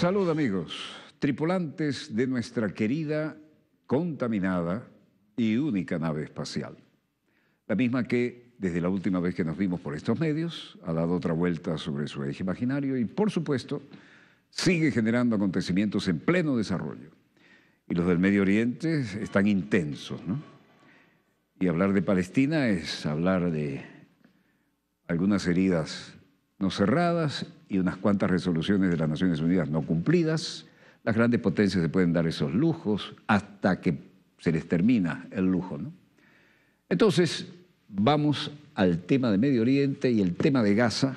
Salud amigos, tripulantes de nuestra querida, contaminada y única nave espacial, la misma que desde la última vez que nos vimos por estos medios, ha dado otra vuelta sobre su eje imaginario y, por supuesto, sigue generando acontecimientos en pleno desarrollo. Y los del Medio Oriente están intensos, ¿no? Y hablar de Palestina es hablar de algunas heridas no cerradas y unas cuantas resoluciones de las Naciones Unidas no cumplidas. Las grandes potencias se pueden dar esos lujos hasta que se les termina el lujo, ¿no? Entonces, vamos al tema de Medio Oriente y el tema de Gaza,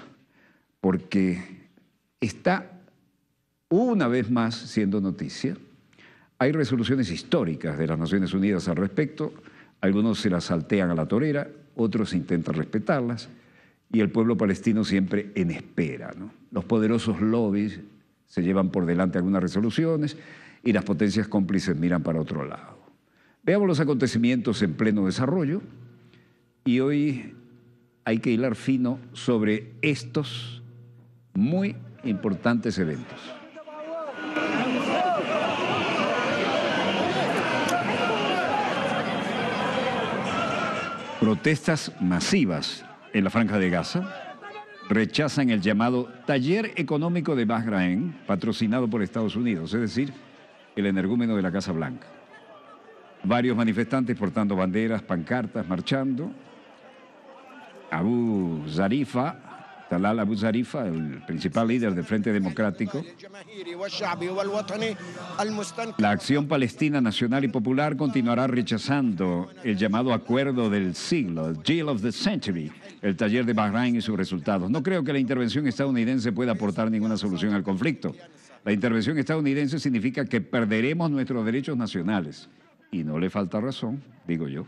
porque está una vez más siendo noticia. Hay resoluciones históricas de las Naciones Unidas al respecto, algunos se las saltean a la torera, otros intentan respetarlas, y el pueblo palestino siempre en espera. Los poderosos lobbies se llevan por delante algunas resoluciones y las potencias cómplices miran para otro lado. Veamos los acontecimientos en pleno desarrollo. Y hoy hay que hilar fino sobre estos muy importantes eventos. Protestas masivas en la franja de Gaza rechazan el llamado Taller Económico de Bahrein, patrocinado por Estados Unidos, es decir, el energúmeno de la Casa Blanca. Varios manifestantes portando banderas, pancartas, marchando, Abu Zarifa Talal Abu Zarifa, el principal líder del Frente Democrático. La Acción Palestina Nacional y Popular continuará rechazando el llamado Acuerdo del Siglo, el Deal of the Century, el taller de Bahrain y sus resultados. No creo que la intervención estadounidense pueda aportar ninguna solución al conflicto. La intervención estadounidense significa que perderemos nuestros derechos nacionales. Y no le falta razón, digo yo.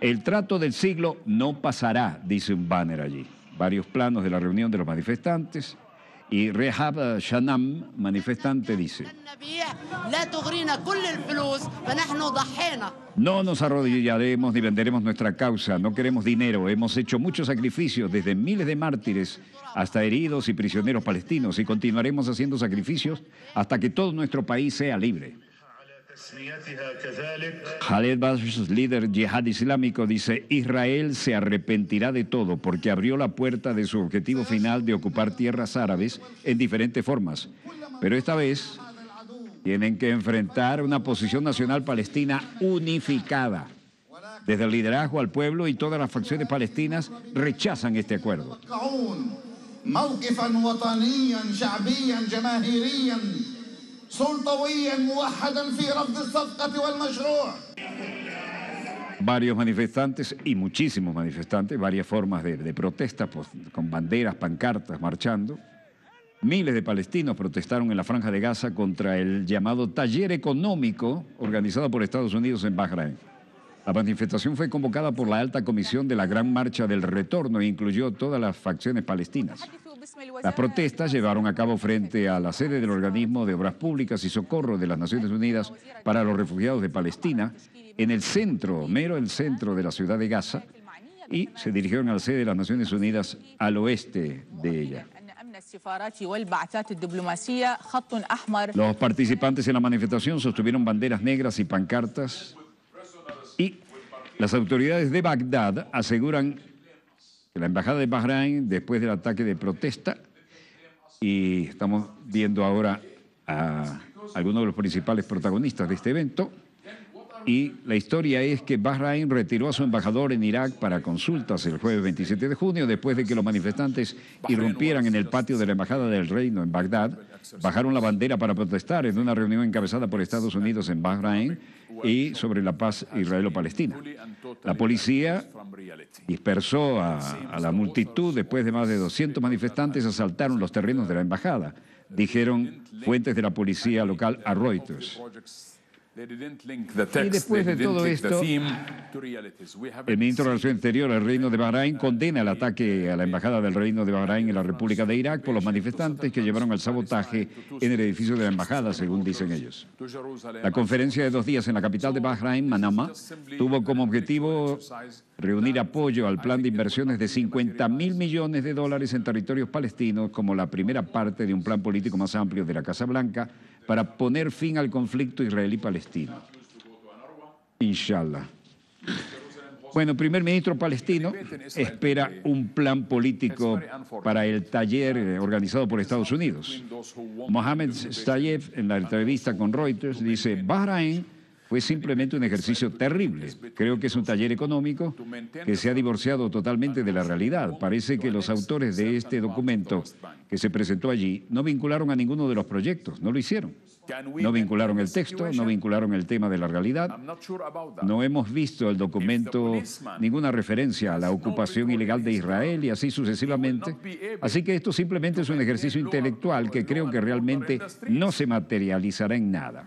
El trato del siglo no pasará, dice un banner allí. Varios planos de la reunión de los manifestantes. Y Rehab Shanam, manifestante, dice, no nos arrodillaremos ni venderemos nuestra causa, no queremos dinero, hemos hecho muchos sacrificios, desde miles de mártires hasta heridos y prisioneros palestinos, y continuaremos haciendo sacrificios hasta que todo nuestro país sea libre. Khaled Bash, líder yihad islámico, dice, Israel se arrepentirá de todo porque abrió la puerta de su objetivo final de ocupar tierras árabes en diferentes formas. Pero esta vez tienen que enfrentar una posición nacional palestina unificada. Desde el liderazgo al pueblo y todas las facciones palestinas rechazan este acuerdo varios manifestantes y muchísimos manifestantes, varias formas de, protesta, pues, con banderas, pancartas, marchando. Miles de palestinos protestaron en la franja de Gaza contra el llamado taller económico organizado por Estados Unidos en Bahrein. La manifestación fue convocada por la alta comisión de la Gran Marcha del Retorno e incluyó todas las facciones palestinas. Las protestas llevaron a cabo frente a la sede del Organismo de Obras Públicas y Socorro de las Naciones Unidas para los Refugiados de Palestina, en el centro, mero el centro de la ciudad de Gaza, y se dirigieron a la sede de las Naciones Unidas al oeste de ella. Los participantes en la manifestación sostuvieron banderas negras y pancartas y las autoridades de Bagdad aseguran la Embajada de Bahrein, después del ataque de protesta, y estamos viendo ahora a algunos de los principales protagonistas de este evento, y la historia es que Bahrain retiró a su embajador en Irak para consultas el jueves 27 de junio, después de que los manifestantes irrumpieran en el patio de la Embajada del Reino en Bagdad, bajaron la bandera para protestar en una reunión encabezada por Estados Unidos en Bahrain y sobre la paz israelo-palestina. La policía dispersó a, la multitud después de más de 200 manifestantes asaltaron los terrenos de la embajada, dijeron fuentes de la policía local a Reuters. Y después de todo esto, el ministro de Relaciones Reino de Bahrein condena el ataque a la Embajada del Reino de Bahrein en la República de Irak por los manifestantes que llevaron al sabotaje en el edificio de la Embajada, según dicen ellos. La conferencia de dos días en la capital de Bahrein, Manama, tuvo como objetivo reunir apoyo al plan de inversiones de 50 mil millones de dólares en territorios palestinos como la primera parte de un plan político más amplio de la Casa Blanca para poner fin al conflicto israelí-palestino. Inshallah. Bueno, primer ministro palestino espera un plan político para el taller eh, organizado por Estados Unidos. Mohamed Stayev, en la entrevista con Reuters, dice, Bahrain... Fue simplemente un ejercicio terrible. Creo que es un taller económico que se ha divorciado totalmente de la realidad. Parece que los autores de este documento que se presentó allí no vincularon a ninguno de los proyectos, no lo hicieron. No vincularon el texto, no vincularon el tema de la realidad. No hemos visto el documento ninguna referencia a la ocupación ilegal de Israel y así sucesivamente. Así que esto simplemente es un ejercicio intelectual que creo que realmente no se materializará en nada.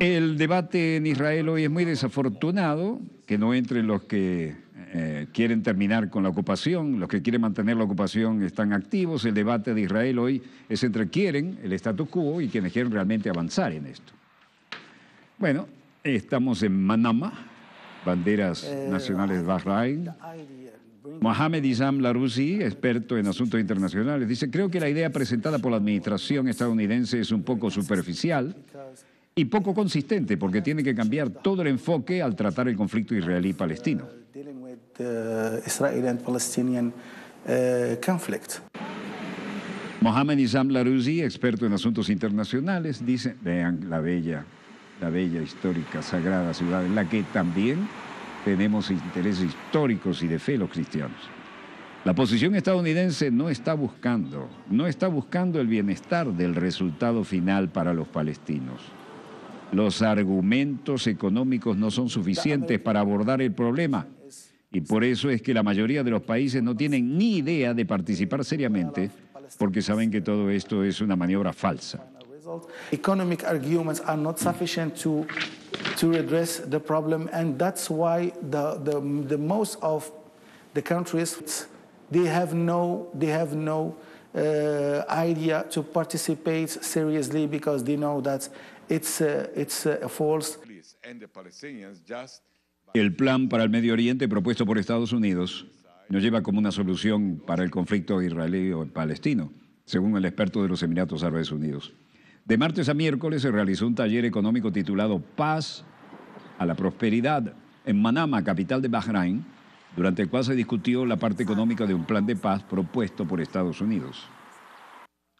El debate en Israel hoy es muy desafortunado, que no entren los que eh, quieren terminar con la ocupación, los que quieren mantener la ocupación están activos, el debate de Israel hoy es entre quieren el status quo y quienes quieren realmente avanzar en esto. Bueno, estamos en Manama, banderas eh, nacionales de Bahrein. Mohamed Isam Laroussi, experto en asuntos internacionales, dice, creo que la idea presentada por la administración estadounidense es un poco superficial y poco consistente porque tiene que cambiar todo el enfoque al tratar el conflicto israelí-palestino. Mohamed Isam Laroussi, experto en asuntos internacionales, dice, vean la bella, la bella histórica, sagrada ciudad en la que también tenemos intereses históricos y de fe los cristianos. La posición estadounidense no está buscando, no está buscando el bienestar del resultado final para los palestinos. Los argumentos económicos no son suficientes para abordar el problema y por eso es que la mayoría de los países no tienen ni idea de participar seriamente porque saben que todo esto es una maniobra falsa. Economic arguments not to redress the problem. And that's why the, the, the most of the countries, they have no, they have no uh, idea to participate seriously because they know that it's, uh, it's uh, false. El plan para el Medio Oriente propuesto por Estados Unidos no lleva como una solución para el conflicto israelí o palestino, según el experto de los Emiratos Árabes Unidos. De martes a miércoles se realizó un taller económico titulado Paz a la Prosperidad en Manama, capital de Bahrein, durante el cual se discutió la parte económica de un plan de paz propuesto por Estados Unidos.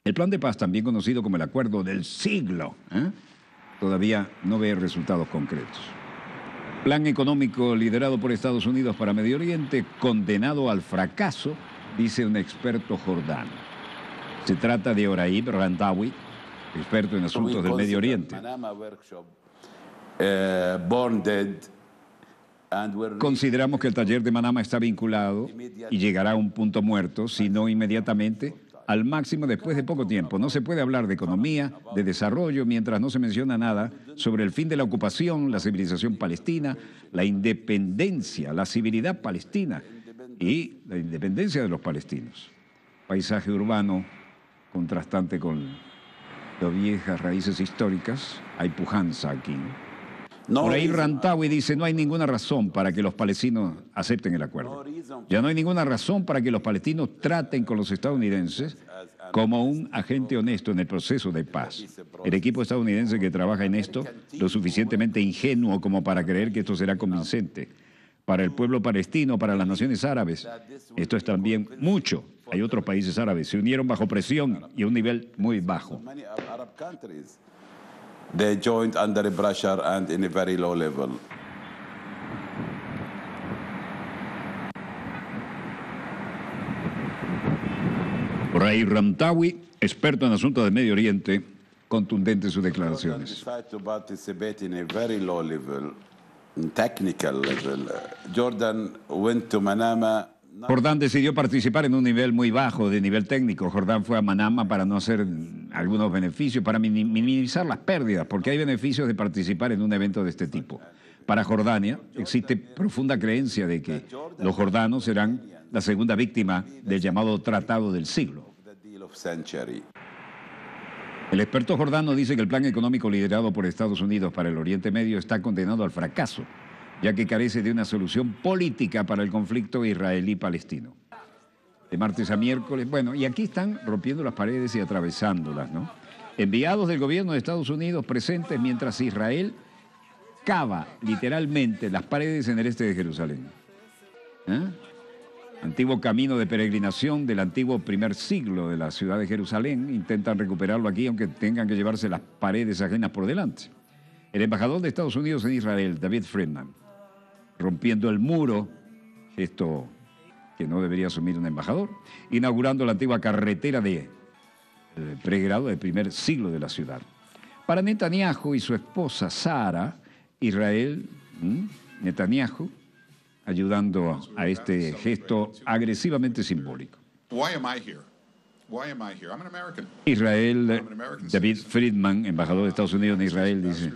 El plan de paz, también conocido como el acuerdo del siglo, ¿eh? todavía no ve resultados concretos. Plan económico liderado por Estados Unidos para Medio Oriente, condenado al fracaso, dice un experto jordano. Se trata de Oraib Randawi, experto en asuntos del Medio Oriente. Consideramos que el taller de Manama está vinculado y llegará a un punto muerto, si no inmediatamente, al máximo después de poco tiempo. No se puede hablar de economía, de desarrollo, mientras no se menciona nada sobre el fin de la ocupación, la civilización palestina, la independencia, la civilidad palestina y la independencia de los palestinos. Paisaje urbano contrastante con las viejas raíces históricas, hay pujanza aquí. No Por ahí Rantawi dice, no hay ninguna razón para que los palestinos acepten el acuerdo. Ya no hay ninguna razón para que los palestinos traten con los estadounidenses como un agente honesto en el proceso de paz. El equipo estadounidense que trabaja en esto, lo suficientemente ingenuo como para creer que esto será convincente. Para el pueblo palestino, para las naciones árabes, esto es también mucho hay otros países árabes, se unieron bajo presión y a un nivel muy bajo. They joined Ramtawi, experto en asuntos de Medio Oriente, contundente sus declaraciones. Jordan went to Manama Jordán decidió participar en un nivel muy bajo de nivel técnico. Jordán fue a Manama para no hacer algunos beneficios, para minimizar las pérdidas, porque hay beneficios de participar en un evento de este tipo. Para Jordania existe profunda creencia de que los jordanos serán la segunda víctima del llamado Tratado del Siglo. El experto jordano dice que el plan económico liderado por Estados Unidos para el Oriente Medio está condenado al fracaso ya que carece de una solución política para el conflicto israelí-palestino. De martes a miércoles, bueno, y aquí están rompiendo las paredes y atravesándolas, ¿no? Enviados del gobierno de Estados Unidos presentes mientras Israel cava literalmente las paredes en el este de Jerusalén. ¿Eh? Antiguo camino de peregrinación del antiguo primer siglo de la ciudad de Jerusalén, intentan recuperarlo aquí aunque tengan que llevarse las paredes ajenas por delante. El embajador de Estados Unidos en Israel, David Friedman, rompiendo el muro, esto que no debería asumir un embajador, inaugurando la antigua carretera de pregrado del primer siglo de la ciudad. Para Netanyahu y su esposa Sara, Israel, Netanyahu, ayudando a este gesto agresivamente simbólico. Israel, David Friedman, embajador de Estados Unidos en Israel, dice,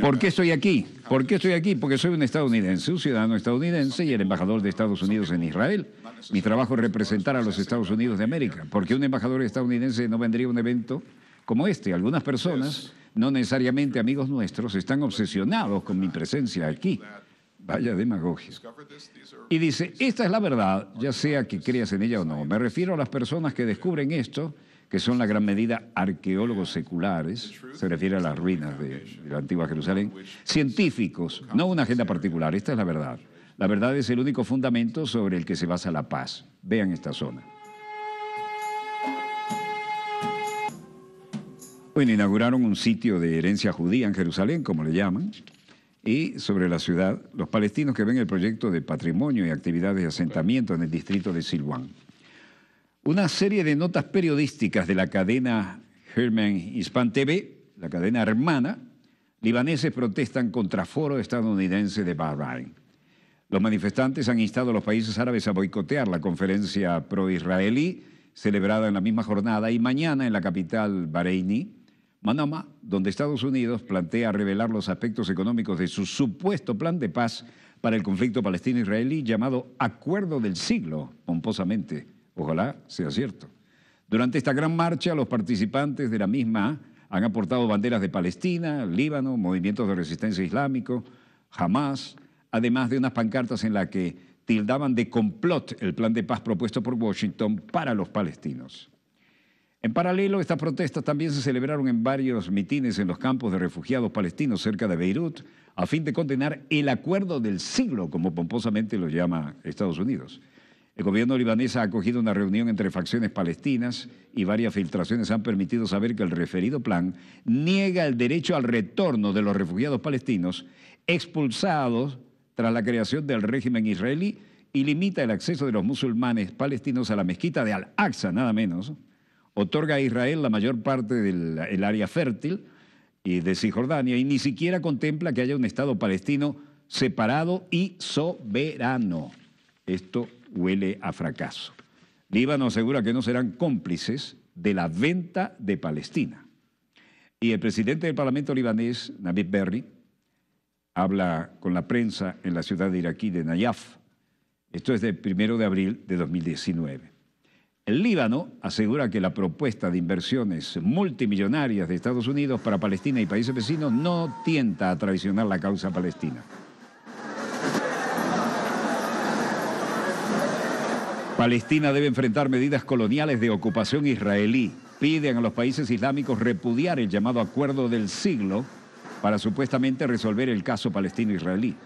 ¿Por qué estoy aquí? ¿Por qué estoy aquí? Porque soy un estadounidense, un ciudadano estadounidense y el embajador de Estados Unidos en Israel. Mi trabajo es representar a los Estados Unidos de América. porque un embajador estadounidense no vendría a un evento como este? Algunas personas, no necesariamente amigos nuestros, están obsesionados con mi presencia aquí. Vaya demagogia. Y dice, esta es la verdad, ya sea que creas en ella o no. Me refiero a las personas que descubren esto que son la gran medida arqueólogos seculares, se refiere a las ruinas de, la antigua Jerusalén, científicos, no una agenda particular, esta es la verdad. La verdad es el único fundamento sobre el que se basa la paz. Vean esta zona. Bueno, inauguraron un sitio de herencia judía en Jerusalén, como le llaman, y sobre la ciudad, los palestinos que ven el proyecto de patrimonio y actividades de asentamiento en el distrito de Silwan. Una serie de notas periodísticas de la cadena Herman Hispan TV, la cadena hermana, libaneses protestan contra foro estadounidense de Bahrain. Los manifestantes han instado a los países árabes a boicotear la conferencia pro-israelí celebrada en la misma jornada y mañana en la capital bahreini, Manama, donde Estados Unidos plantea revelar los aspectos económicos de su supuesto plan de paz para el conflicto palestino-israelí llamado Acuerdo del Siglo, pomposamente. Ojalá sea cierto. Durante esta gran marcha, los participantes de la misma han aportado banderas de Palestina, Líbano, movimientos de resistencia islámico, Hamas, además de unas pancartas en las que tildaban de complot el plan de paz propuesto por Washington para los palestinos. En paralelo, estas protestas también se celebraron en varios mitines en los campos de refugiados palestinos cerca de Beirut, a fin de condenar el acuerdo del siglo, como pomposamente lo llama Estados Unidos. El gobierno libanés ha acogido una reunión entre facciones palestinas y varias filtraciones han permitido saber que el referido plan niega el derecho al retorno de los refugiados palestinos expulsados tras la creación del régimen israelí y limita el acceso de los musulmanes palestinos a la mezquita de Al-Aqsa, nada menos. Otorga a Israel la mayor parte del área fértil y de Cisjordania y ni siquiera contempla que haya un Estado palestino separado y soberano. Esto huele a fracaso. Líbano asegura que no serán cómplices de la venta de Palestina. Y el presidente del Parlamento libanés, Navid Berri, habla con la prensa en la ciudad de iraquí de Nayaf. Esto es del primero de abril de 2019. El Líbano asegura que la propuesta de inversiones multimillonarias de Estados Unidos para Palestina y países vecinos no tienta a traicionar la causa palestina. Palestina debe enfrentar medidas coloniales de ocupación israelí. Piden a los países islámicos repudiar el llamado acuerdo del siglo para supuestamente resolver el caso palestino-israelí.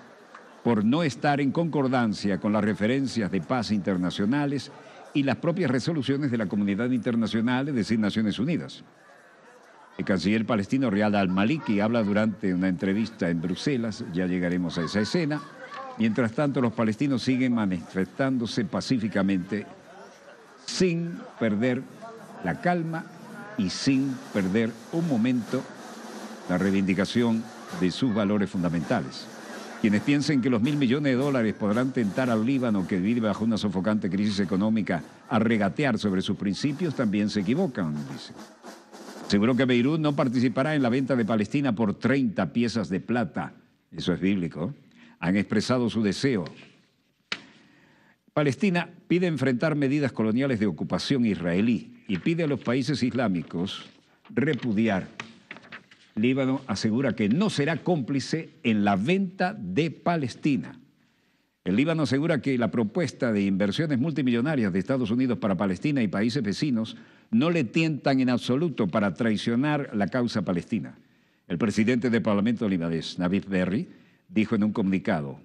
Por no estar en concordancia con las referencias de paz internacionales y las propias resoluciones de la comunidad internacional, es decir, Naciones Unidas. El canciller palestino Real al-Maliki habla durante una entrevista en Bruselas, ya llegaremos a esa escena, Mientras tanto, los palestinos siguen manifestándose pacíficamente sin perder la calma y sin perder un momento la reivindicación de sus valores fundamentales. Quienes piensen que los mil millones de dólares podrán tentar al Líbano, que vive bajo una sofocante crisis económica, a regatear sobre sus principios, también se equivocan, dice. Seguro que Beirut no participará en la venta de Palestina por 30 piezas de plata. Eso es bíblico han expresado su deseo. Palestina pide enfrentar medidas coloniales de ocupación israelí y pide a los países islámicos repudiar. Líbano asegura que no será cómplice en la venta de Palestina. El Líbano asegura que la propuesta de inversiones multimillonarias de Estados Unidos para Palestina y países vecinos no le tientan en absoluto para traicionar la causa palestina. El presidente del Parlamento libanés, Navid Berry, dijo en un comunicado,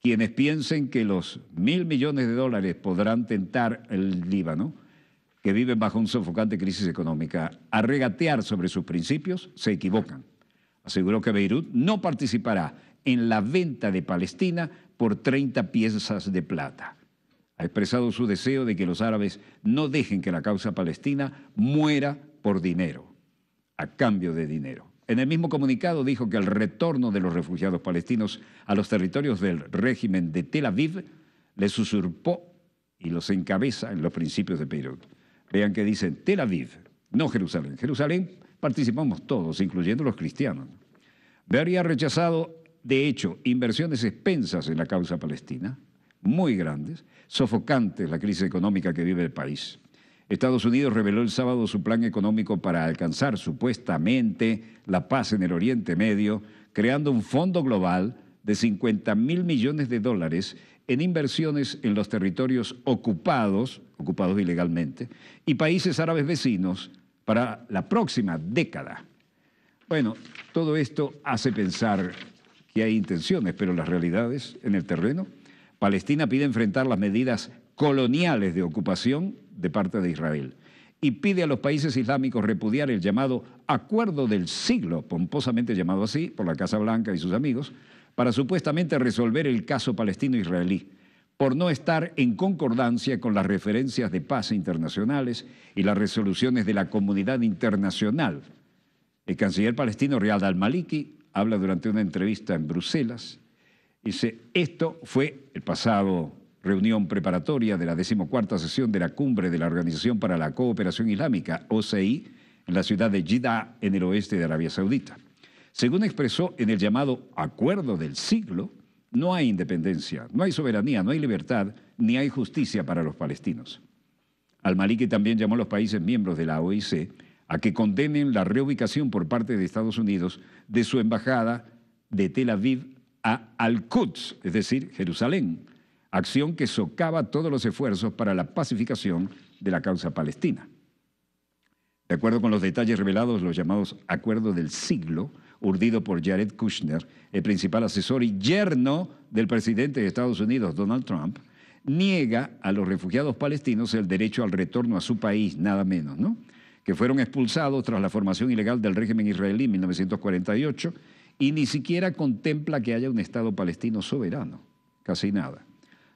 quienes piensen que los mil millones de dólares podrán tentar el Líbano, que vive bajo una sofocante crisis económica, a regatear sobre sus principios, se equivocan. Aseguró que Beirut no participará en la venta de Palestina por 30 piezas de plata. Ha expresado su deseo de que los árabes no dejen que la causa palestina muera por dinero, a cambio de dinero. En el mismo comunicado dijo que el retorno de los refugiados palestinos a los territorios del régimen de Tel Aviv les usurpó y los encabeza en los principios de Beirut. Vean que dicen Tel Aviv, no Jerusalén. Jerusalén participamos todos, incluyendo los cristianos. Beria ha rechazado, de hecho, inversiones expensas en la causa palestina, muy grandes, sofocantes la crisis económica que vive el país. Estados Unidos reveló el sábado su plan económico para alcanzar supuestamente la paz en el Oriente Medio, creando un fondo global de 50 mil millones de dólares en inversiones en los territorios ocupados, ocupados ilegalmente, y países árabes vecinos para la próxima década. Bueno, todo esto hace pensar que hay intenciones, pero las realidades en el terreno. Palestina pide enfrentar las medidas coloniales de ocupación de parte de Israel y pide a los países islámicos repudiar el llamado Acuerdo del Siglo, pomposamente llamado así por la Casa Blanca y sus amigos, para supuestamente resolver el caso palestino-israelí, por no estar en concordancia con las referencias de paz internacionales y las resoluciones de la comunidad internacional. El canciller palestino Real al-Maliki habla durante una entrevista en Bruselas, dice, esto fue el pasado reunión preparatoria de la decimocuarta sesión de la Cumbre de la Organización para la Cooperación Islámica, OCI, en la ciudad de Jeddah, en el oeste de Arabia Saudita. Según expresó en el llamado Acuerdo del Siglo, no hay independencia, no hay soberanía, no hay libertad, ni hay justicia para los palestinos. Al-Maliki también llamó a los países miembros de la OIC a que condenen la reubicación por parte de Estados Unidos de su embajada de Tel Aviv a Al-Quds, es decir, Jerusalén, acción que socava todos los esfuerzos para la pacificación de la causa palestina. De acuerdo con los detalles revelados, los llamados acuerdos del siglo, urdido por Jared Kushner, el principal asesor y yerno del presidente de Estados Unidos, Donald Trump, niega a los refugiados palestinos el derecho al retorno a su país, nada menos, ¿no? que fueron expulsados tras la formación ilegal del régimen israelí en 1948 y ni siquiera contempla que haya un Estado palestino soberano, casi nada.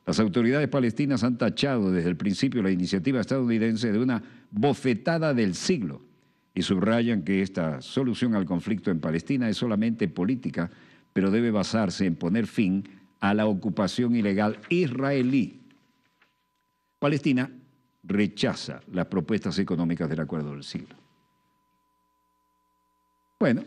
Las autoridades palestinas han tachado desde el principio la iniciativa estadounidense de una bofetada del siglo y subrayan que esta solución al conflicto en Palestina es solamente política, pero debe basarse en poner fin a la ocupación ilegal israelí. Palestina rechaza las propuestas económicas del Acuerdo del Siglo. Bueno,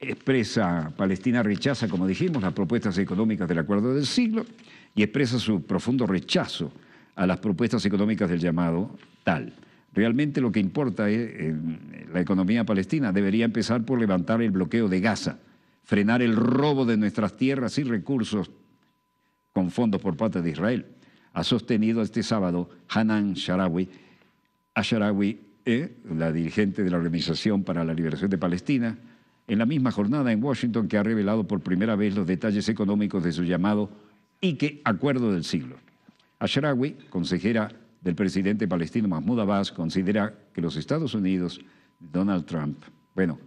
expresa, Palestina rechaza, como dijimos, las propuestas económicas del Acuerdo del Siglo y expresa su profundo rechazo a las propuestas económicas del llamado tal. Realmente lo que importa es eh, la economía palestina. Debería empezar por levantar el bloqueo de Gaza, frenar el robo de nuestras tierras y recursos con fondos por parte de Israel. Ha sostenido este sábado Hanan Sharawi, Sharawi eh, la dirigente de la Organización para la Liberación de Palestina, en la misma jornada en Washington que ha revelado por primera vez los detalles económicos de su llamado y que acuerdo del siglo. Ashrawi, consejera del presidente palestino Mahmoud Abbas, considera que los Estados Unidos, Donald Trump, bueno,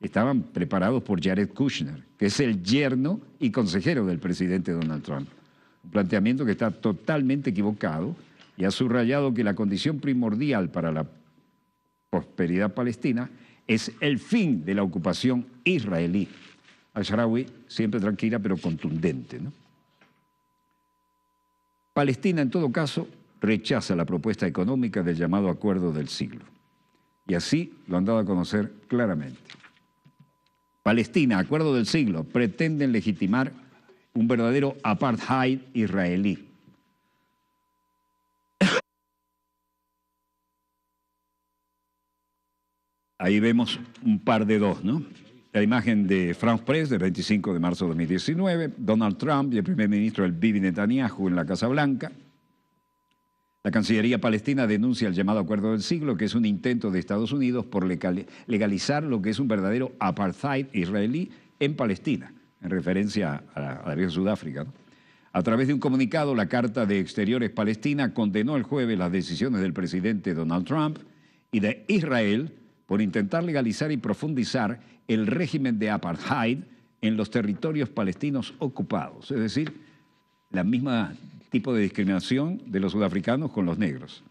estaban preparados por Jared Kushner, que es el yerno y consejero del presidente Donald Trump. Un planteamiento que está totalmente equivocado y ha subrayado que la condición primordial para la prosperidad palestina es el fin de la ocupación israelí. al siempre tranquila pero contundente. ¿no? Palestina, en todo caso, rechaza la propuesta económica del llamado Acuerdo del Siglo. Y así lo han dado a conocer claramente. Palestina, Acuerdo del Siglo, pretenden legitimar un verdadero apartheid israelí. Ahí vemos un par de dos, ¿no? la imagen de France Press del 25 de marzo de 2019, Donald Trump y el primer ministro el Bibi Netanyahu en la Casa Blanca. La Cancillería palestina denuncia el llamado Acuerdo del Siglo, que es un intento de Estados Unidos por legalizar lo que es un verdadero apartheid israelí en Palestina, en referencia a la, Sudáfrica. A través de un comunicado, la Carta de Exteriores palestina condenó el jueves las decisiones del presidente Donald Trump y de Israel por intentar legalizar y profundizar el régimen de apartheid en los territorios palestinos ocupados, es decir, la misma tipo de discriminación de los sudafricanos con los negros.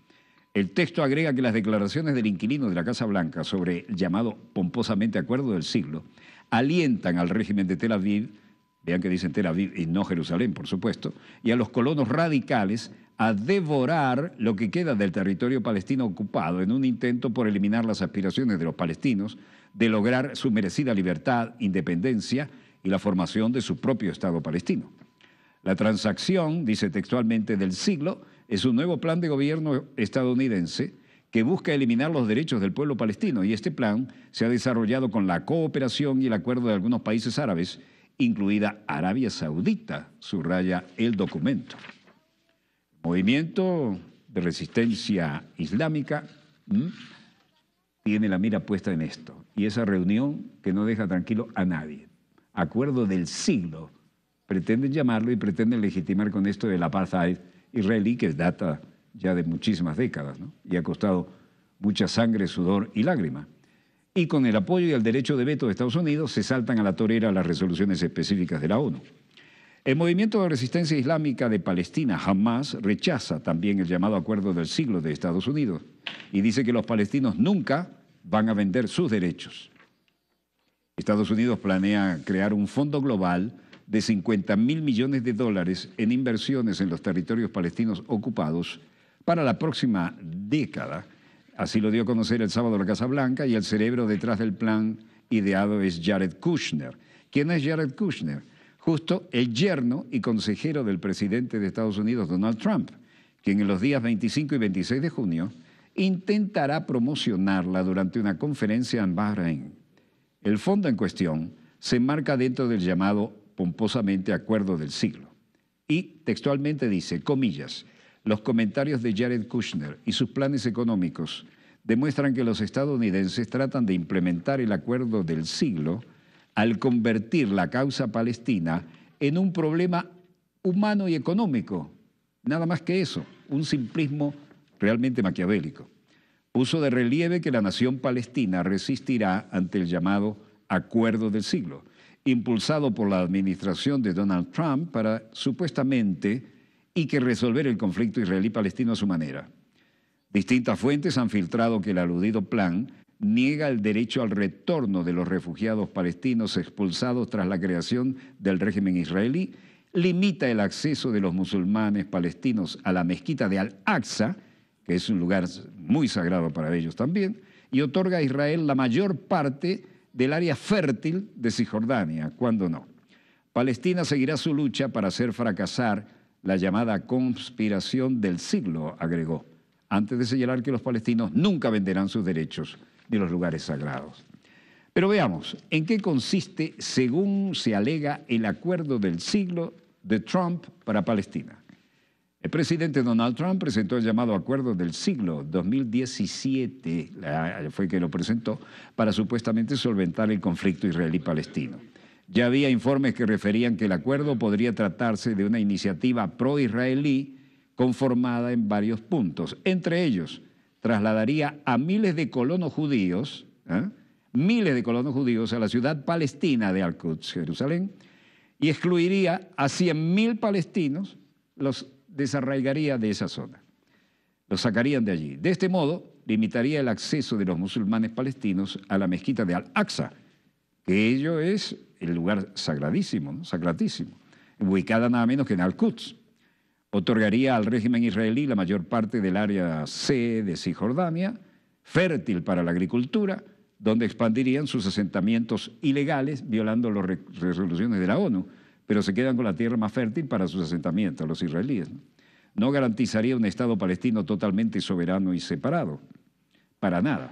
El texto agrega que las declaraciones del inquilino de la Casa Blanca sobre el llamado pomposamente acuerdo del siglo alientan al régimen de Tel Aviv vean que dicen Tel Aviv y no Jerusalén, por supuesto, y a los colonos radicales a devorar lo que queda del territorio palestino ocupado en un intento por eliminar las aspiraciones de los palestinos de lograr su merecida libertad, independencia y la formación de su propio Estado palestino. La transacción, dice textualmente, del siglo es un nuevo plan de gobierno estadounidense que busca eliminar los derechos del pueblo palestino y este plan se ha desarrollado con la cooperación y el acuerdo de algunos países árabes incluida Arabia Saudita, subraya el documento. movimiento de resistencia islámica tiene la mira puesta en esto y esa reunión que no deja tranquilo a nadie. Acuerdo del siglo, pretenden llamarlo y pretenden legitimar con esto de la apartheid israelí que data ya de muchísimas décadas y ha costado mucha sangre, sudor y lágrima y con el apoyo y el derecho de veto de Estados Unidos se saltan a la torera las resoluciones específicas de la ONU. El movimiento de resistencia islámica de Palestina, Hamas, rechaza también el llamado acuerdo del siglo de Estados Unidos y dice que los palestinos nunca van a vender sus derechos. Estados Unidos planea crear un fondo global de 50 mil millones de dólares en inversiones en los territorios palestinos ocupados para la próxima década Así lo dio a conocer el sábado la Casa Blanca y el cerebro detrás del plan ideado es Jared Kushner. ¿Quién es Jared Kushner? Justo el yerno y consejero del presidente de Estados Unidos, Donald Trump, quien en los días 25 y 26 de junio intentará promocionarla durante una conferencia en Bahrein. El fondo en cuestión se marca dentro del llamado pomposamente Acuerdo del Siglo y textualmente dice, comillas, los comentarios de Jared Kushner y sus planes económicos demuestran que los estadounidenses tratan de implementar el acuerdo del siglo al convertir la causa palestina en un problema humano y económico. Nada más que eso, un simplismo realmente maquiavélico. Uso de relieve que la nación palestina resistirá ante el llamado acuerdo del siglo, impulsado por la administración de Donald Trump para supuestamente y que resolver el conflicto israelí-palestino a su manera. Distintas fuentes han filtrado que el aludido plan niega el derecho al retorno de los refugiados palestinos expulsados tras la creación del régimen israelí, limita el acceso de los musulmanes palestinos a la mezquita de Al-Aqsa, que es un lugar muy sagrado para ellos también, y otorga a Israel la mayor parte del área fértil de Cisjordania, cuando no. Palestina seguirá su lucha para hacer fracasar la llamada conspiración del siglo, agregó, antes de señalar que los palestinos nunca venderán sus derechos ni los lugares sagrados. Pero veamos, ¿en qué consiste, según se alega, el acuerdo del siglo de Trump para Palestina? El presidente Donald Trump presentó el llamado Acuerdo del Siglo 2017, fue que lo presentó, para supuestamente solventar el conflicto israelí-palestino. Ya había informes que referían que el acuerdo podría tratarse de una iniciativa pro-israelí conformada en varios puntos. Entre ellos, trasladaría a miles de colonos judíos, ¿eh? miles de colonos judíos a la ciudad palestina de Al-Quds, Jerusalén, y excluiría a 100.000 palestinos, los desarraigaría de esa zona, los sacarían de allí. De este modo, limitaría el acceso de los musulmanes palestinos a la mezquita de Al-Aqsa, que ello es el lugar sagradísimo, ubicada nada menos que en Al-Quds. Otorgaría al régimen israelí la mayor parte del área C de Cisjordania, fértil para la agricultura, donde expandirían sus asentamientos ilegales violando las resoluciones de la ONU, pero se quedan con la tierra más fértil para sus asentamientos, los israelíes. no garantizaría un Estado palestino totalmente soberano y separado, para nada.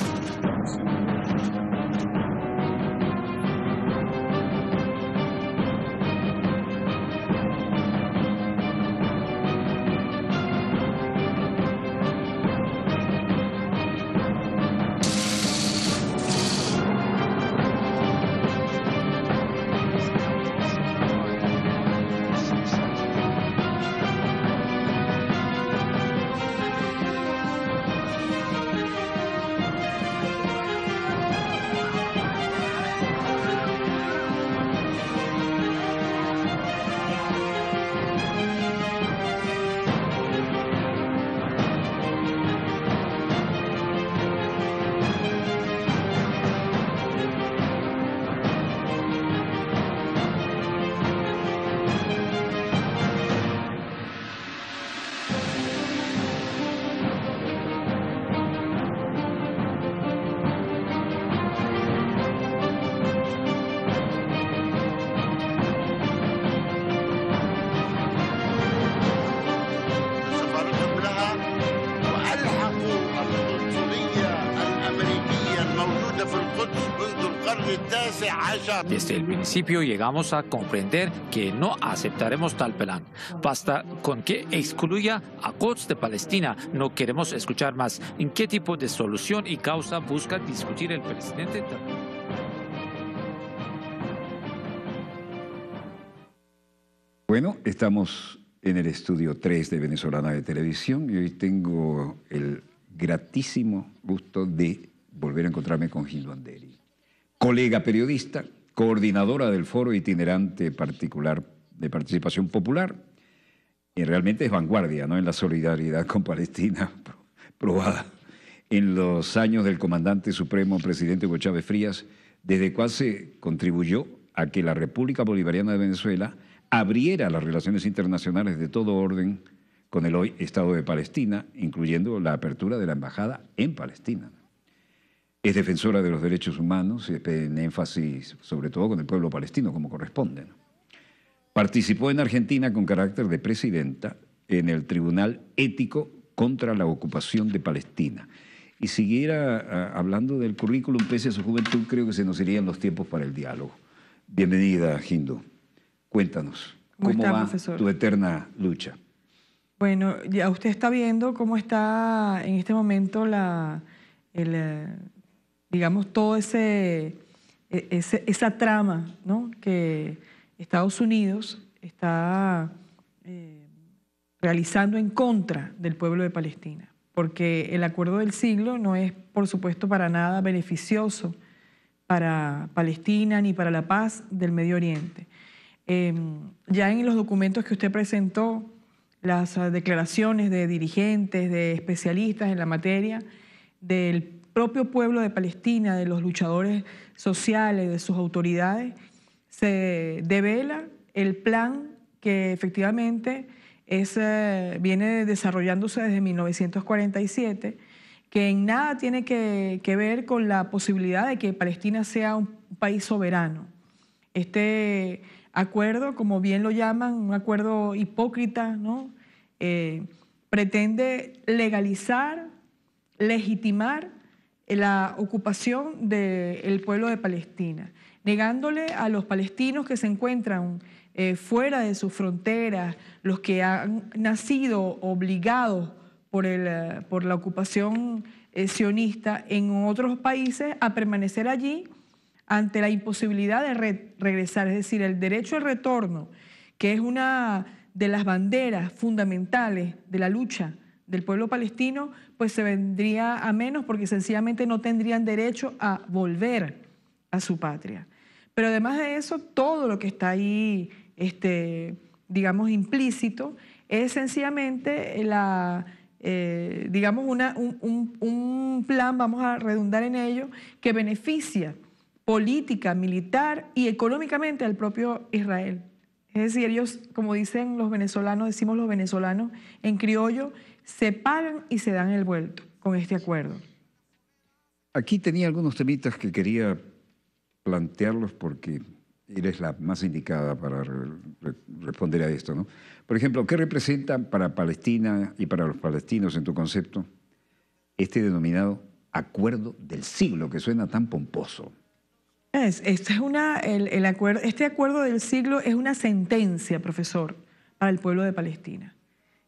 Desde el principio llegamos a comprender que no aceptaremos tal plan. Basta con que excluya a Quds de Palestina. No queremos escuchar más. ¿En qué tipo de solución y causa busca discutir el presidente? Bueno, estamos en el estudio 3 de Venezolana de Televisión y hoy tengo el gratísimo gusto de volver a encontrarme con Gil Banderi colega periodista, coordinadora del Foro Itinerante Particular de Participación Popular, y realmente es vanguardia ¿no? en la solidaridad con Palestina probada en los años del comandante supremo presidente Hugo Chávez Frías, desde cual se contribuyó a que la República Bolivariana de Venezuela abriera las relaciones internacionales de todo orden con el hoy Estado de Palestina, incluyendo la apertura de la embajada en Palestina es defensora de los derechos humanos, y eh, en énfasis sobre todo con el pueblo palestino, como corresponde. Participó en Argentina con carácter de presidenta en el Tribunal Ético contra la Ocupación de Palestina. Y siguiera hablando del currículum, pese a su juventud, creo que se nos irían los tiempos para el diálogo. Bienvenida, Hindu. Cuéntanos, ¿cómo, va tu eterna lucha? Bueno, ya usted está viendo cómo está en este momento la, el, eh, digamos, toda e, ese, esa trama ¿no? que Estados Unidos está eh, realizando en contra del pueblo de Palestina, porque el acuerdo del siglo no es, por supuesto, para nada beneficioso para Palestina ni para la paz del Medio Oriente. Em, ya en los documentos que usted presentó, las declaraciones de dirigentes, de especialistas en la materia, del propio pueblo de Palestina, de los luchadores sociales, de sus autoridades, se devela el plan que efectivamente es, eh, viene desarrollándose desde 1947, que en nada tiene que, ver con la posibilidad de que Palestina sea un país soberano. Este acuerdo, como bien lo llaman, un acuerdo hipócrita, ¿no? Eh, pretende legalizar, legitimar la ocupación del pueblo de Palestina, negándole a los palestinos que se encuentran eh, fuera de sus fronteras, los que han nacido obligados por, el, eh, por la ocupación eh, sionista en otros países a permanecer allí ante la imposibilidad de regresar, es decir, el derecho al retorno, que es una de las banderas fundamentales de la lucha del pueblo palestino, pues se vendría a menos porque sencillamente no tendrían derecho a volver a su patria. Pero además de eso, todo lo que está ahí, este, digamos, implícito, es sencillamente la, eh, digamos, una, un, un plan, vamos a redundar en ello, que beneficia política, militar y económicamente al propio Israel. Es decir, ellos, como dicen los venezolanos, decimos los venezolanos en criollo, se pagan y se dan el vuelto con este acuerdo. Aquí tenía algunos temitas que quería plantearlos porque eres la más indicada para responder a esto. Por ejemplo, ¿qué representa para Palestina y para los palestinos en tu concepto este denominado acuerdo del siglo que suena tan pomposo? es una, el, acuerdo, este acuerdo del siglo es una sentencia, profesor, para el pueblo de Palestina.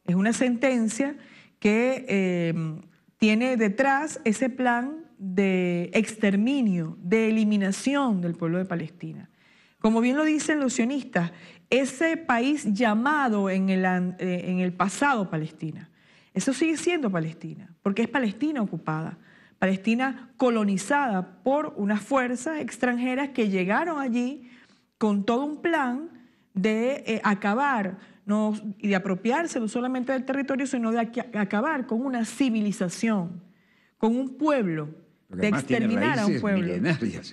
Es una sentencia que em, tiene detrás ese plan de exterminio, de eliminación del pueblo de Palestina. Como bien lo dicen los sionistas, ese país llamado en el, eh, en el pasado Palestina, eso sigue siendo Palestina, porque es Palestina ocupada, Palestina colonizada por unas fuerzas extranjeras que llegaron allí con todo un plan de eh, acabar no, y de apropiarse no solamente del territorio, sino de acabar con una civilización, con un pueblo, de exterminar a un pueblo.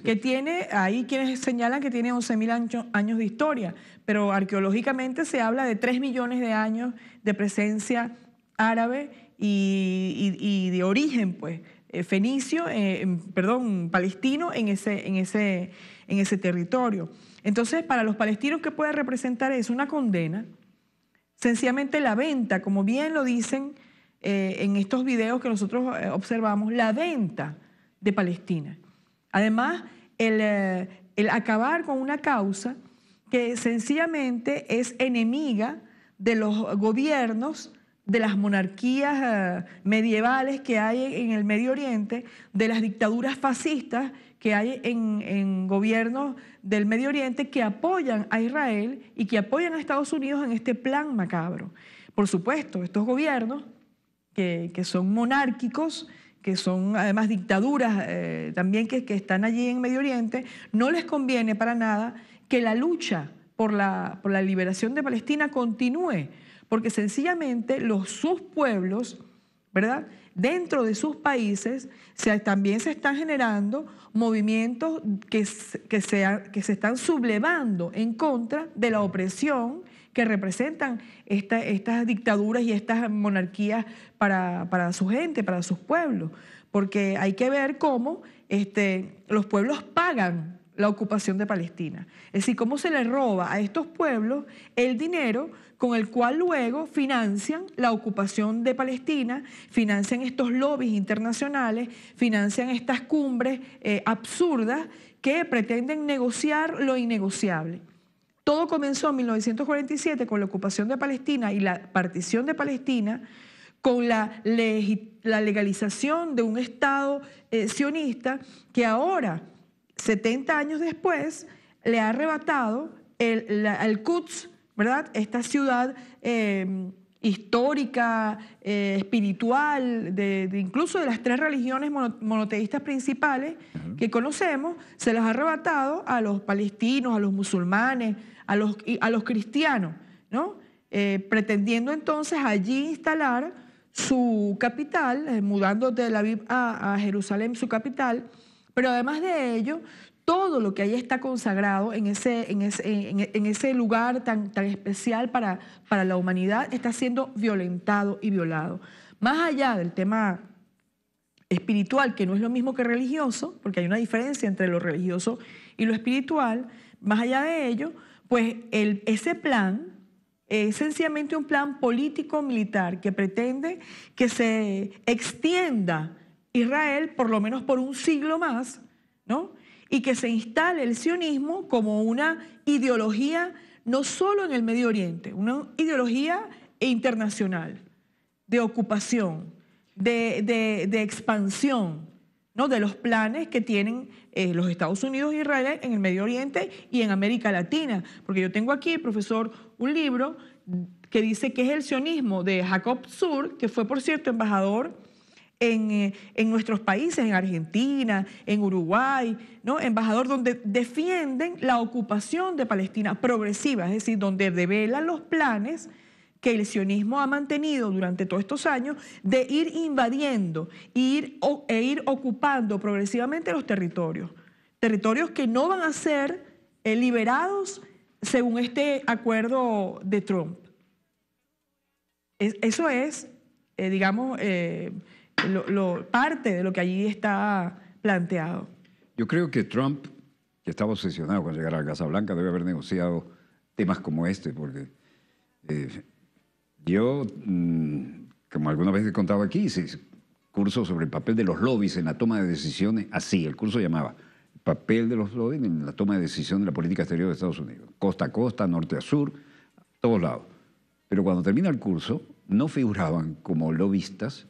Que tiene, ahí quienes señalan que tiene 11.000 años de historia, pero arqueológicamente se habla de 3 millones de años de presencia árabe y, de origen, pues, eh, fenicio, eh, perdón, palestino en ese territorio. Entonces, para los palestinos, que puede representar eso? Una condena, sencillamente la venta, como bien lo dicen eh, en estos videos que nosotros eh, observamos, la venta de Palestina. Además, el, eh, el acabar con una causa que sencillamente es enemiga de los gobiernos de las monarquías medievales que hay en el Medio Oriente, de las dictaduras fascistas que hay en, gobiernos del Medio Oriente que apoyan a Israel y que apoyan a Estados Unidos en este plan macabro. Por supuesto, estos gobiernos que, que son monárquicos, que son además dictaduras eh, también que, que, están allí en Medio Oriente, no les conviene para nada que la lucha por la, por la liberación de Palestina continúe, porque sencillamente los, sus pueblos, ¿verdad? dentro de sus países también se están generando movimientos que, que, que, se están sublevando en contra de la opresión que representan estas dictaduras y estas monarquías para, para, su gente, para sus pueblos. Porque hay que ver cómo este, los pueblos pagan la ocupación de Palestina. Es decir, cómo se le roba a estos pueblos el dinero con el cual luego financian la ocupación de Palestina, financian estos lobbies internacionales, financian estas cumbres eh, absurdas que pretenden negociar lo innegociable. Todo comenzó en 1947 con la ocupación de Palestina y la partición de Palestina, con la, la legalización de un Estado eh, sionista que ahora 70 años después, le ha arrebatado el, ¿verdad? Esta ciudad em, histórica, eh, espiritual, de, incluso de las tres religiones monoteístas principales que conocemos, se las ha arrebatado a los palestinos, a los musulmanes, a los, a los cristianos, ¿no? Eh, pretendiendo entonces allí instalar su capital, eh, mudando de la Aviv a, a Jerusalén, su capital, pero además de ello, todo lo que ahí está consagrado en ese, en en, ese lugar tan, tan especial para, para la humanidad está siendo violentado y violado. Más allá del tema espiritual, que no es lo mismo que religioso, porque hay una diferencia entre lo religioso y lo espiritual, más allá de ello, pues ese plan es sencillamente un plan político-militar que pretende que se extienda Israel por lo menos por un siglo más, ¿no? Y que se instale el sionismo como una ideología no solo en el Medio Oriente, una ideología internacional de ocupación, de, expansión, ¿no? de los planes que tienen eh, los Estados Unidos e Israel en el Medio Oriente y en América Latina. Porque yo tengo aquí, profesor, un libro que dice que es el sionismo de Jacob Sur, que fue, por cierto, embajador eh, en, nuestros países, en Argentina, en Uruguay, ¿no? embajador, donde defienden la ocupación de Palestina progresiva, es decir, donde revelan los planes que el sionismo ha mantenido durante todos estos años de ir invadiendo ir, e ir ocupando progresivamente los territorios, territorios que no van a ser eh, liberados según este acuerdo de Trump. eso es, eh, digamos, lo, parte de lo que allí está planteado. Yo creo que Trump, que estaba obsesionado con llegar a la Casa Blanca, debe haber negociado temas como este, porque eh, yo, mm, como alguna vez he contado aquí, hice curso sobre el papel de los lobbies en la toma de decisiones, así, el curso llamaba papel de los lobbies en la toma de decisión de la política exterior de Estados Unidos, costa a costa, norte a sur, todos lados. Pero cuando termina el curso, no figuraban como lobistas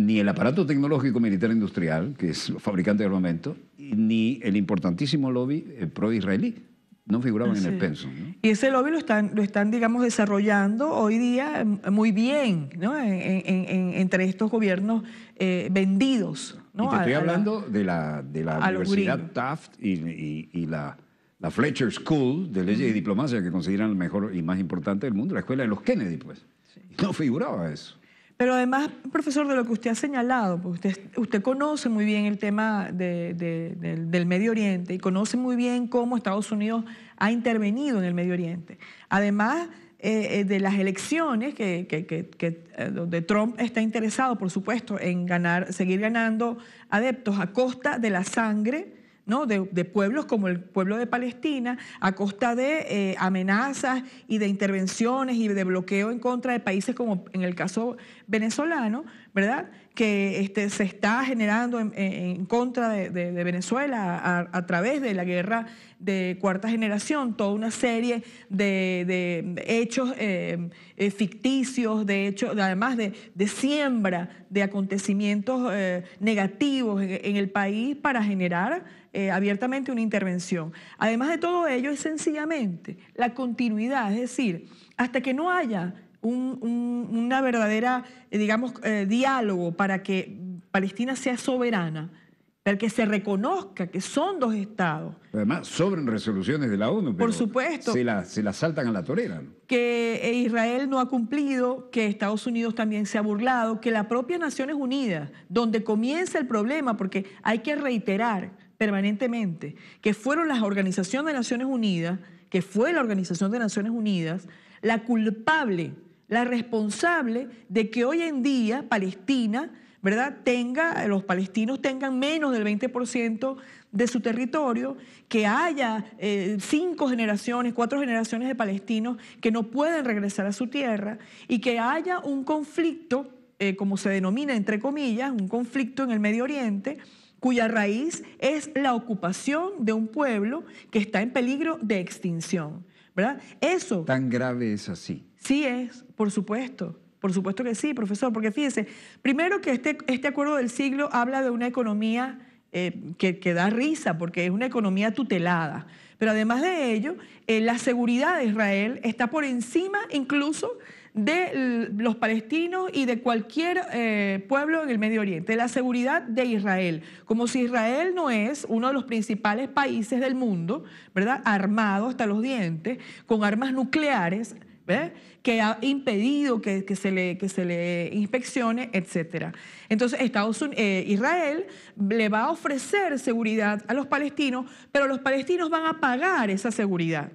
ni el aparato tecnológico militar industrial, que es fabricante de armamento, ni el importantísimo lobby eh, pro-israelí no figuraban en el Pensum. Y ese lobby lo están, lo están, digamos, desarrollando hoy día muy bien, ¿no? entre estos gobiernos eh, vendidos. ¿no? Y te estoy hablando de la, de la Universidad Taft y, la, la, Fletcher School de Leyes y Diplomacia, que consideran la mejor y más importante del mundo, la escuela de los Kennedy, pues. No figuraba eso. Pero además, profesor, de lo que usted ha señalado, usted, usted conoce muy bien el tema del, Medio Oriente y conoce muy bien cómo Estados Unidos ha intervenido en el Medio Oriente. Además eh, eh, de las elecciones, que, eh, donde Trump está interesado, por supuesto, en ganar, seguir ganando adeptos a costa de la sangre de, pueblos como el pueblo de Palestina a costa de eh, amenazas y de intervenciones y de bloqueo en contra de países como en el caso venezolano, ¿verdad? Que este, se está generando en, contra de, Venezuela a, través de la guerra de cuarta generación, toda una serie de, hechos eh, eh, ficticios, de hechos, además de, siembra de acontecimientos negativos en el país para generar eh, abiertamente una intervención. Además de todo ello, es sencillamente la continuidad, es decir, hasta que no haya una verdadera, eh, digamos, eh, diálogo para que Palestina sea soberana, para que se reconozca que son dos estados. Además, sobran resoluciones de la ONU. Por supuesto. Se las la saltan a la torera. Que Israel no ha cumplido, que Estados Unidos también se ha burlado, que la propia Naciones Unidas, donde comienza el problema, porque hay que reiterar, permanentemente, que fueron las organizaciones de Naciones Unidas, que fue la Organización de Naciones Unidas, la culpable, la responsable de que hoy en día Palestina, ¿verdad?, tenga, los palestinos tengan menos del 20% de su territorio, que haya eh, cinco generaciones, cuatro generaciones de palestinos que no pueden regresar a su tierra y que haya un conflicto, eh, como se denomina entre comillas, un conflicto en el Medio Oriente, cuya raíz es la ocupación de un pueblo que está en peligro de extinción. ¿Verdad? Eso. Tan grave es así. Sí es, por supuesto. Por supuesto que sí, profesor, porque fíjese, primero que este, este acuerdo del siglo habla de una economía eh, que, da risa, porque es una economía tutelada. Pero además de ello, eh, la seguridad de Israel está por encima incluso de los palestinos y de cualquier eh, pueblo en el Medio Oriente, la seguridad de Israel, como si Israel no es uno de los principales países del mundo, ¿verdad? Armado hasta los dientes, con armas nucleares, que ha impedido que, se le, se le inspeccione, etc. Entonces, Estados eh, Israel le va a ofrecer seguridad a los palestinos, pero los palestinos van a pagar esa seguridad.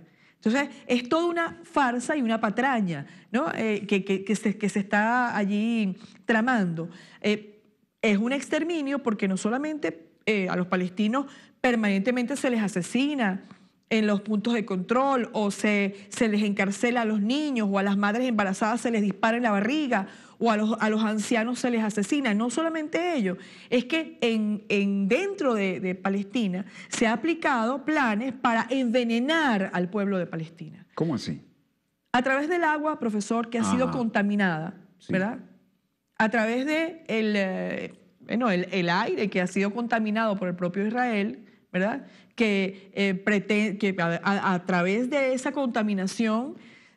Entonces, es toda una farsa y una patraña ¿no? Eh, que, que, se, está allí tramando. Eh, es un exterminio porque no solamente eh, a los palestinos permanentemente se les asesina en los puntos de control o se, se les encarcela a los niños o a las madres embarazadas se les dispara en la barriga o a los, ancianos se les asesina. No solamente ellos, es que en, en dentro de, Palestina se ha aplicado planes para envenenar al pueblo de Palestina. ¿Cómo así? A través del agua, profesor, que ha sido contaminada, ¿verdad? A través de eh, el, el, aire que ha sido contaminado por el propio Israel, ¿verdad? Que, eh, que a, través de esa contaminación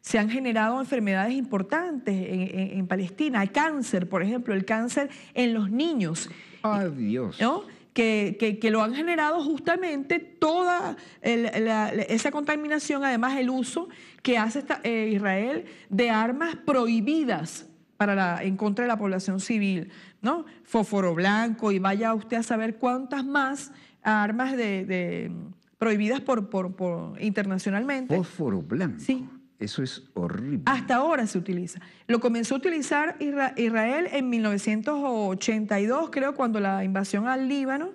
se han generado enfermedades importantes en, Palestina. El cáncer, por ejemplo, el cáncer en los niños. ¡Ay, Dios! ¿no? Que, que, lo han generado justamente toda esa contaminación, además el uso que hace eh, Israel de armas prohibidas para la, en contra de la población civil, ¿no? Fósforo blanco y vaya usted a saber cuántas más armas de, prohibidas por, por, internacionalmente. Fósforo blanco. Sí, eso es horrible. Hasta ahora se utiliza. Lo comenzó a utilizar Israel en 1982, creo, cuando la invasión al Líbano,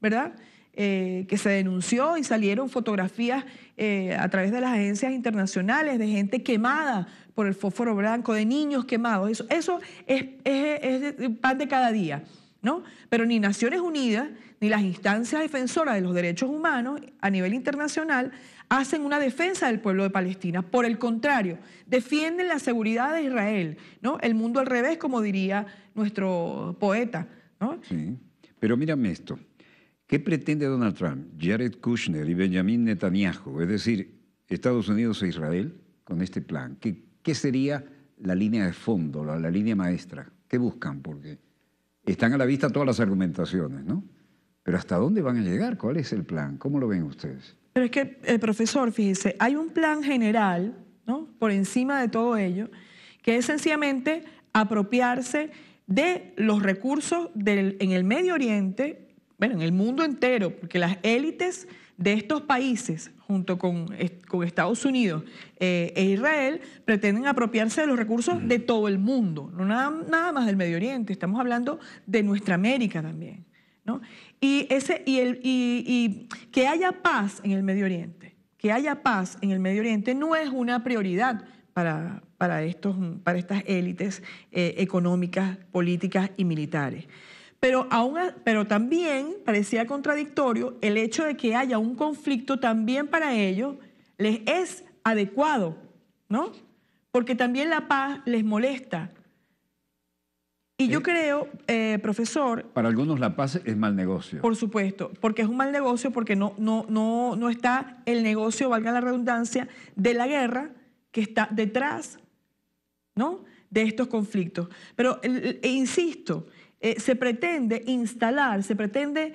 ¿verdad? Eh, que se denunció y salieron fotografías eh, a través de las agencias internacionales de gente quemada por el fósforo blanco, de niños quemados. Eso, es, es, es pan de cada día. ¿No? Pero ni Naciones Unidas ni las instancias defensoras de los derechos humanos a nivel internacional hacen una defensa del pueblo de Palestina. Por el contrario, defienden la seguridad de Israel, ¿no? El mundo al revés, como diría nuestro poeta. Sí. Pero mírame esto. ¿Qué pretende Donald Trump, Jared Kushner y Benjamin Netanyahu? Es decir, Estados Unidos e Israel con este plan. ¿Qué, sería la línea de fondo, la, la línea maestra? ¿Qué buscan? Porque están a la vista todas las argumentaciones, ¿no? Pero ¿hasta dónde van a llegar? ¿Cuál es el plan? ¿Cómo lo ven ustedes? Pero es que, eh, profesor, fíjese, hay un plan general, ¿no? Por encima de todo ello, que es sencillamente apropiarse de los recursos del, en el Medio Oriente, bueno, en el mundo entero, porque las élites de estos países, junto con, Estados Unidos eh, e Israel, pretenden apropiarse de los recursos de mm. todo el mundo, no nada más del Medio Oriente, estamos hablando de nuestra América también. Y, ese, y, el, y, que haya paz en el Medio Oriente, que haya paz en el Medio Oriente no es una prioridad para, para, estos, para estas élites eh, económicas, políticas y militares. Pero, aún, pero también parecía contradictorio el hecho de que haya un conflicto también para ellos les es adecuado, ¿no? Porque también la paz les molesta, y yo eh, creo, eh, profesor... Para algunos la paz es mal negocio. Por supuesto, porque es un mal negocio porque no, no, no, no está el negocio, valga la redundancia, de la guerra que está detrás ¿no? de estos conflictos. Pero, e insisto, eh, se pretende instalar, se pretende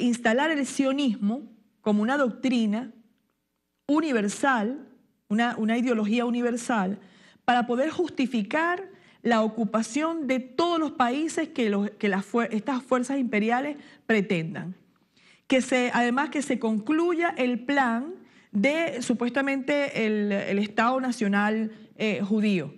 instalar el sionismo como una doctrina universal, una, una, ideología universal, para poder justificar la ocupación de todos los países que, las, estas fuerzas imperiales pretendan. Que además que se concluya el plan de supuestamente el, Estado Nacional eh, judío,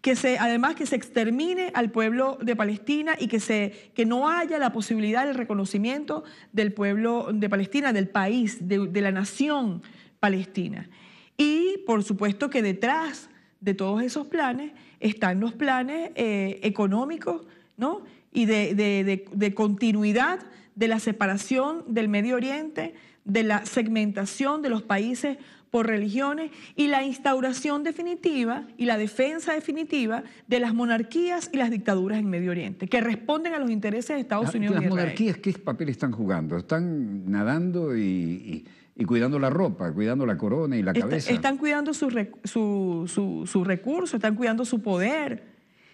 Que además que se extermine al pueblo de Palestina y que, no haya la posibilidad del reconocimiento del pueblo de Palestina, del país, de la nación palestina. Y por supuesto que detrás de todos esos planes están los planes eh, económicos ¿no? y de, continuidad de la separación del Medio Oriente, de la segmentación de los países por religiones y la instauración definitiva y la defensa definitiva de las monarquías y las dictaduras en Medio Oriente, que responden a los intereses de Estados la, ah, Unidos. ¿Las y monarquías qué papel están jugando? ¿Están nadando y y cuidando la ropa, cuidando la corona y la cabeza. están cuidando su, su, su, recurso, están cuidando su poder,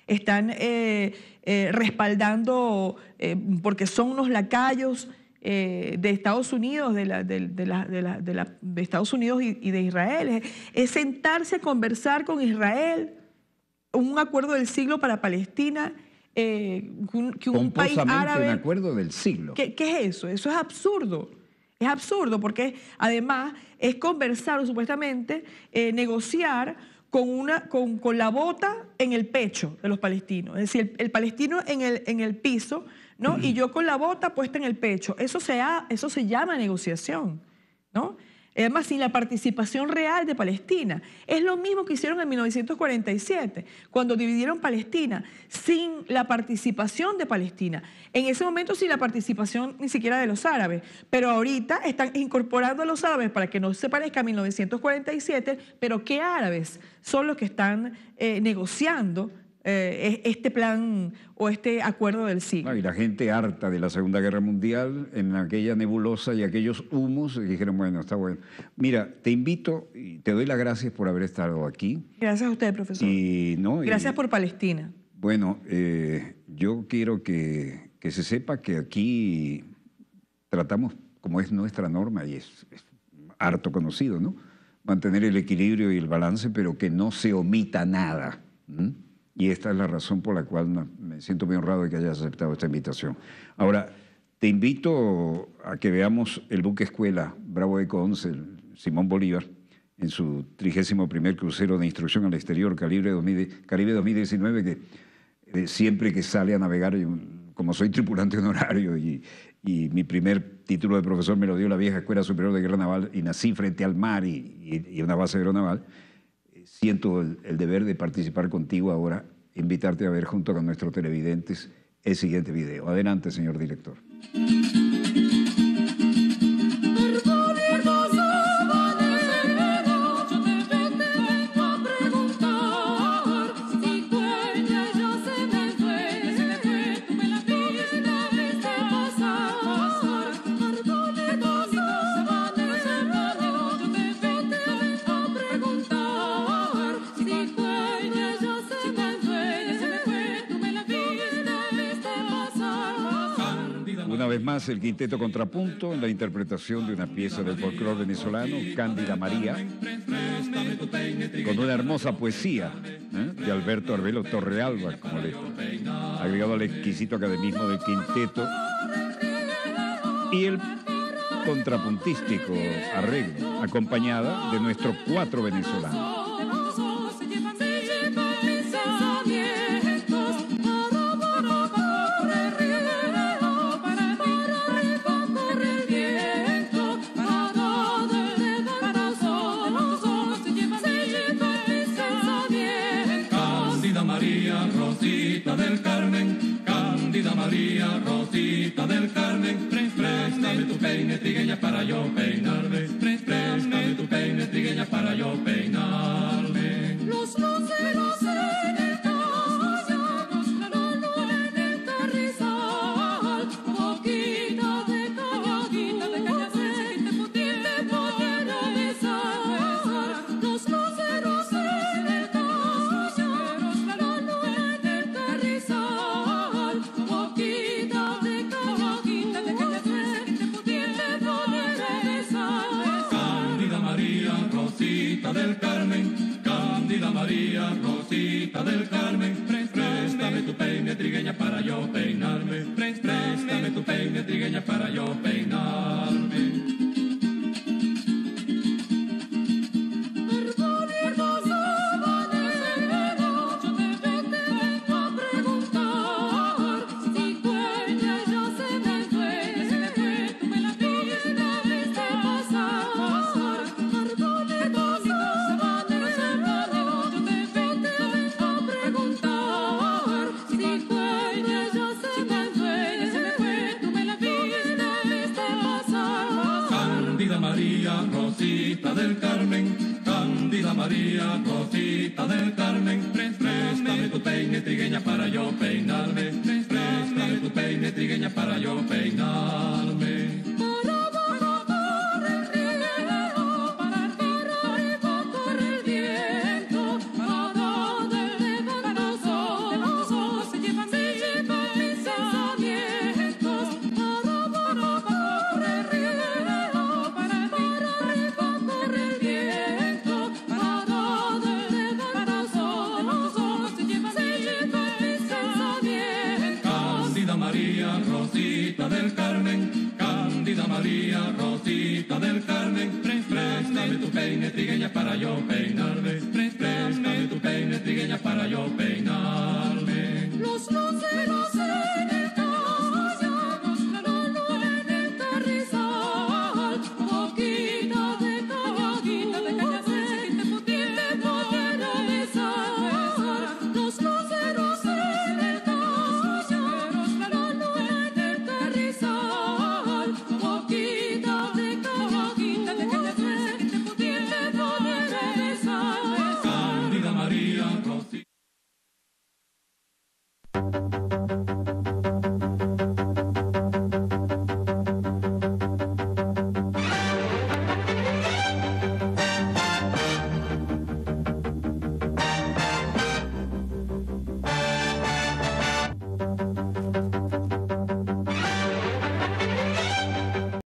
están eh, eh, respaldando, eh, porque son unos lacayos de Estados Unidos, de, la, de, la, de, Estados Unidos y, de Israel. Es, sentarse a conversar con Israel, un acuerdo del siglo para Palestina. que un, país árabe, un acuerdo del siglo. ¿Qué, ¿Qué es eso? Eso es absurdo. Es absurdo porque además es conversar o supuestamente eh, negociar con, una, con, con, la bota en el pecho de los palestinos. Es decir, el, palestino en el, en el piso, ¿no? Y yo con la bota puesta en el pecho. Eso se, eso se llama negociación, ¿no? además sin la participación real de Palestina. Es lo mismo que hicieron en 1947, cuando dividieron Palestina, sin la participación de Palestina. En ese momento sin la participación ni siquiera de los árabes, pero ahorita están incorporando a los árabes para que no se parezca a 1947, pero ¿qué árabes son los que están eh, negociando? eh, este plan o este acuerdo del siglo. y la gente harta de la Segunda Guerra Mundial, en aquella nebulosa y aquellos humos, dijeron, bueno, está bueno. Mira, te invito y te doy las gracias por haber estado aquí. Gracias a usted, profesor. Y, no, gracias por Palestina. Bueno, eh, yo quiero que, que, se sepa que aquí tratamos, como es nuestra norma y es, harto conocido, ¿no? Mantener el equilibrio y el balance, pero que no se omita nada. Y esta es la razón por la cual me siento muy honrado de que hayas aceptado esta invitación. Ahora, te invito a que veamos el buque escuela Bravo Eco 11, Simón Bolívar, en su trigésimo primer crucero de instrucción al exterior, Caribe 2019, que eh, siempre que sale a navegar, como soy tripulante honorario y, mi primer título de profesor me lo dio la vieja Escuela Superior de Guerra Naval y nací frente al mar y, una base aeronaval, siento el, deber de participar contigo ahora, invitarte a ver junto con nuestros televidentes el siguiente video. Adelante, señor director. el quinteto contrapunto en la interpretación de una pieza del folclore venezolano, Cándida María, con una hermosa poesía ¿eh? de Alberto Arbelo Torrealba como agregado al exquisito academismo del quinteto y el contrapuntístico arreglo, acompañada de nuestros cuatro venezolanos. Cándida María, Rosita del Carmen, Cándida María, Rosita del Carmen, préstame tu peine, tigueña para yo peinarme. del Carmen. Préstame tu peine trigueña para yo peinarme. Préstame tu peine trigueña para yo peinar. trigueña para yo peinar.